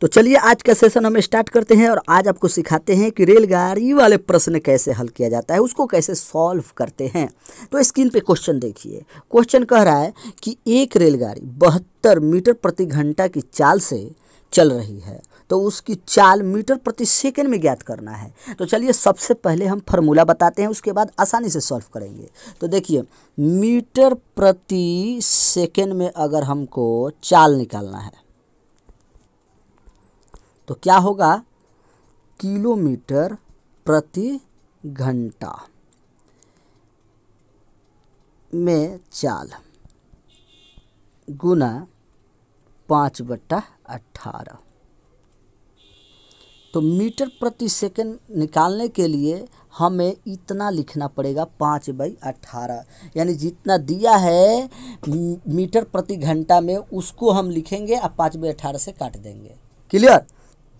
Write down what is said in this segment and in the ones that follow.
तो चलिए आज का सेशन हम स्टार्ट करते हैं और आज आपको सिखाते हैं कि रेलगाड़ी वाले प्रश्न कैसे हल किया जाता है उसको कैसे सॉल्व करते हैं तो स्क्रीन पे क्वेश्चन देखिए क्वेश्चन कह रहा है कि एक रेलगाड़ी बहत्तर मीटर प्रति घंटा की चाल से चल रही है तो उसकी चाल मीटर प्रति सेकंड में ज्ञात करना है तो चलिए सबसे पहले हम फार्मूला बताते हैं उसके बाद आसानी से सॉल्व करेंगे तो देखिए मीटर प्रति सेकंड में अगर हमको चाल निकालना है तो क्या होगा किलोमीटर प्रति घंटा में चाल गुना पाँच बट्टा अट्ठारह तो मीटर प्रति सेकंड निकालने के लिए हमें इतना लिखना पड़ेगा पाँच बाई अट्ठारह यानी जितना दिया है मीटर प्रति घंटा में उसको हम लिखेंगे और पाँच बाई अट्ठारह से काट देंगे क्लियर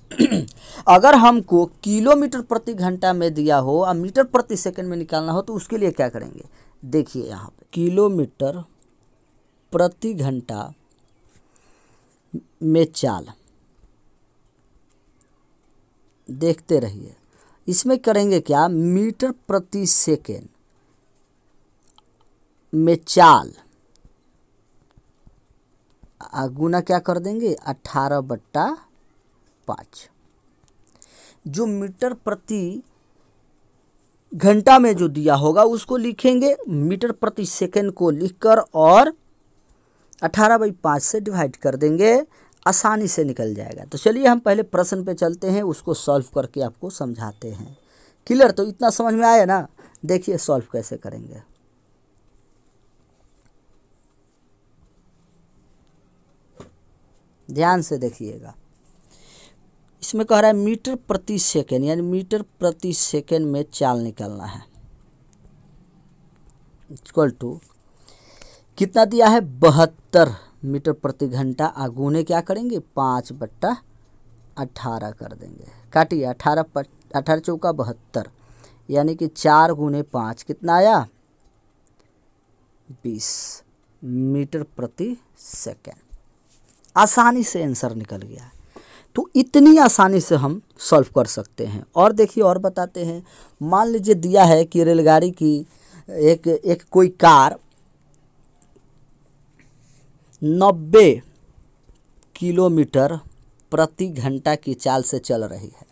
अगर हमको किलोमीटर प्रति घंटा में दिया हो और मीटर प्रति सेकंड में निकालना हो तो उसके लिए क्या करेंगे देखिए यहाँ पे किलोमीटर प्रति घंटा में चाल देखते रहिए इसमें करेंगे क्या मीटर प्रति सेकेंड में चाल गुना क्या कर देंगे अट्ठारह बट्टा पाँच जो मीटर प्रति घंटा में जो दिया होगा उसको लिखेंगे मीटर प्रति सेकेंड को लिखकर और अठारह बाई पाँच से डिवाइड कर देंगे आसानी से निकल जाएगा तो चलिए हम पहले प्रश्न पे चलते हैं उसको सॉल्व करके आपको समझाते हैं क्लियर तो इतना समझ में आया ना देखिए सॉल्व कैसे करेंगे ध्यान से देखिएगा इसमें कह रहा है मीटर प्रति सेकेंड यानी मीटर प्रति सेकेंड में चाल निकलना है इक्वल टू कितना दिया है बहत्तर मीटर प्रति घंटा और क्या करेंगे पाँच बट्टा अट्ठारह कर देंगे काटिए अठारह अठारह चौका बहत्तर यानी कि चार गुने पाँच कितना आया बीस मीटर प्रति सेकेंड आसानी से आंसर निकल गया तो इतनी आसानी से हम सॉल्व कर सकते हैं और देखिए और बताते हैं मान लीजिए दिया है कि रेलगाड़ी की एक एक कोई कार नब्बे किलोमीटर प्रति घंटा की चाल से चल रही है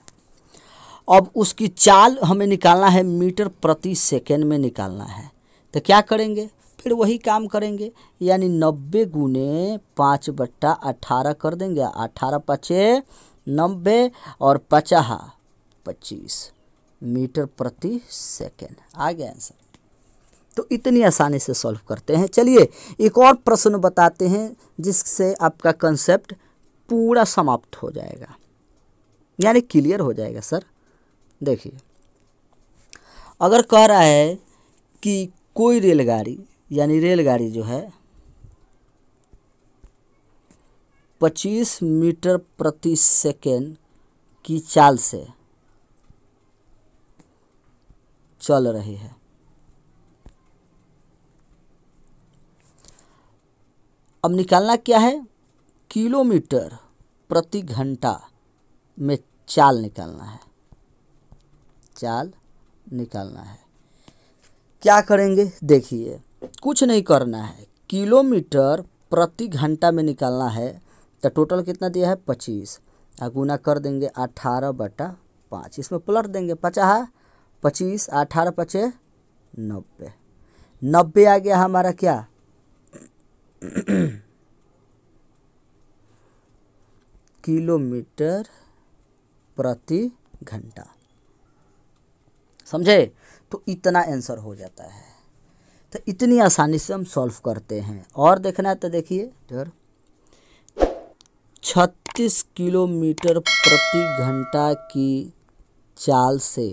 अब उसकी चाल हमें निकालना है मीटर प्रति सेकेंड में निकालना है तो क्या करेंगे फिर वही काम करेंगे यानी नब्बे गुने पाँच बट्टा अठारह कर देंगे अठारह पचे नब्बे और पचाह पच्चीस मीटर प्रति सेकेंड आ गया आंसर तो इतनी आसानी से सॉल्व करते हैं चलिए एक और प्रश्न बताते हैं जिससे आपका कंसेप्ट पूरा समाप्त हो जाएगा यानी क्लियर हो जाएगा सर देखिए अगर कह रहा है कि कोई रेलगाड़ी यानी रेलगाड़ी जो है पच्चीस मीटर प्रति सेकेंड की चाल से चल रही है अब निकालना क्या है किलोमीटर प्रति घंटा में चाल निकालना है चाल निकालना है क्या करेंगे देखिए कुछ नहीं करना है किलोमीटर प्रति घंटा में निकालना है तो टोटल कितना दिया है पच्चीस और गुना कर देंगे अठारह बटा पाँच इसमें पलट देंगे पचाह पच्चीस अठारह पचे नब्बे नब्बे आ गया हमारा क्या किलोमीटर प्रति घंटा समझे तो इतना आंसर हो जाता है तो इतनी आसानी से हम सॉल्व करते हैं और देखना है तो देखिए इधर छत्तीस किलोमीटर प्रति घंटा की चाल से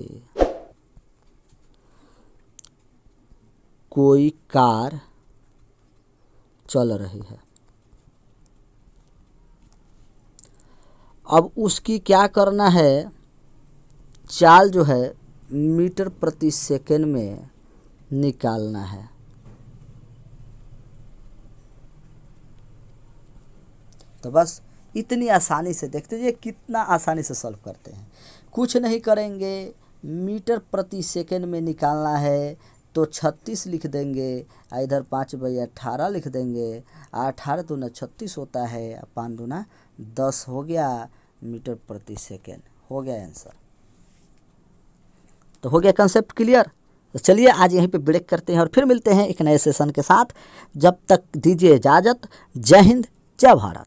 कोई कार चल रही है अब उसकी क्या करना है चाल जो है मीटर प्रति सेकेंड में निकालना है तो बस इतनी आसानी से देखते ये कितना आसानी से सॉल्व करते हैं कुछ नहीं करेंगे मीटर प्रति सेकेंड में निकालना है तो छत्तीस लिख देंगे इधर पाँच बजे अट्ठारह लिख देंगे अठारह दूना छत्तीस होता है पाँच दूना दस हो गया मीटर प्रति सेकेंड हो गया आंसर तो हो गया कंसेप्ट क्लियर तो चलिए आज यहीं पे ब्रेक करते हैं और फिर मिलते हैं एक नए सेशन के साथ जब तक दीजिए इजाज़त जय हिंद जय भारत